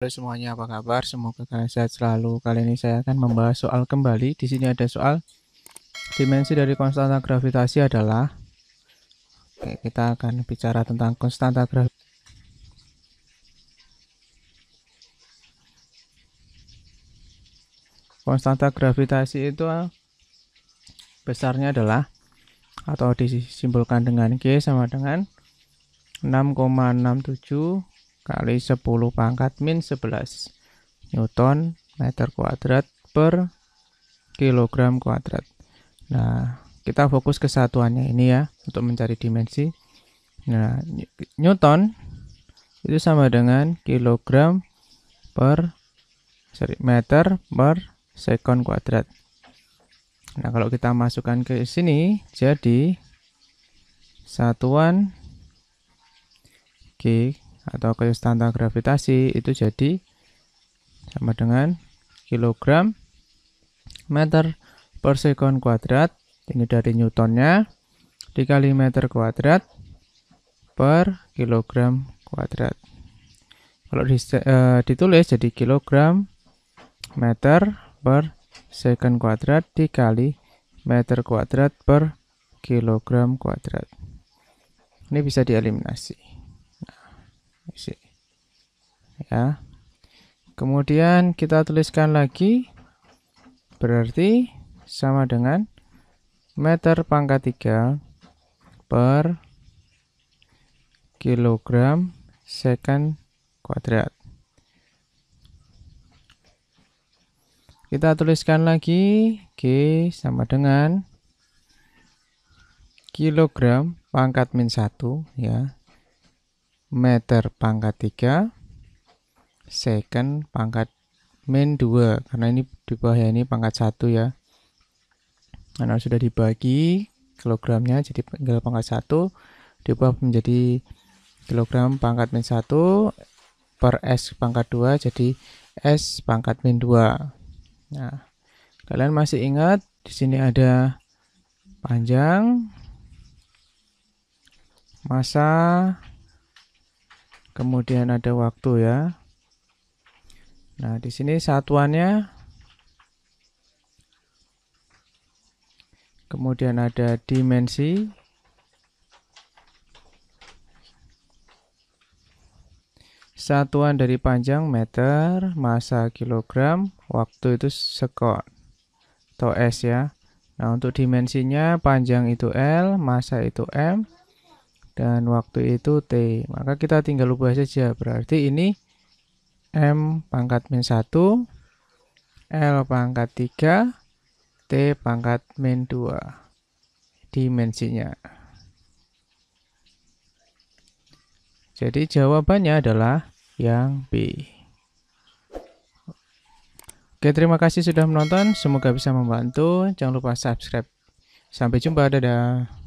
Halo semuanya, apa kabar? Semoga kalian sehat selalu. Kali ini saya akan membahas soal kembali. Di sini ada soal dimensi dari konstanta gravitasi adalah Oke, kita akan bicara tentang konstanta gravitasi. Konstanta gravitasi itu besarnya adalah atau disimpulkan dengan G sama dengan 6,67 kali 10 pangkat min 11 Newton meter kuadrat per kilogram kuadrat. Nah, kita fokus ke satuannya ini ya untuk mencari dimensi. Nah, Newton itu sama dengan kilogram per sorry, meter per second kuadrat. Nah, kalau kita masukkan ke sini jadi satuan G atau konstanta gravitasi itu jadi sama dengan kilogram meter per sekon kuadrat ini dari newtonnya dikali meter kuadrat per kilogram kuadrat kalau eh, ditulis jadi kilogram meter per second kuadrat dikali meter kuadrat per kilogram kuadrat ini bisa dieliminasi ya. Kemudian kita tuliskan lagi berarti sama dengan meter pangkat 3 per kilogram second kuadrat. Kita tuliskan lagi G sama dengan kilogram pangkat min 1 ya meter pangkat 3 second pangkat min 2 karena ini di bawah ya ini pangkat 1 ya karena sudah dibagi kilogramnya jadi tinggal pangkat 1 diubah menjadi kilogram pangkat min 1 per S pangkat 2 jadi S pangkat min 2 nah kalian masih ingat di sini ada panjang masa kemudian ada waktu ya Nah, di sini satuannya kemudian ada dimensi satuan dari panjang meter, massa kilogram, waktu itu sekon atau S ya. Nah, untuk dimensinya panjang itu L, massa itu M dan waktu itu T. Maka kita tinggal ubah saja. Berarti ini M pangkat min 1, L pangkat 3, T pangkat min 2 dimensinya. Jadi jawabannya adalah yang B. Oke, terima kasih sudah menonton. Semoga bisa membantu. Jangan lupa subscribe. Sampai jumpa, dadah.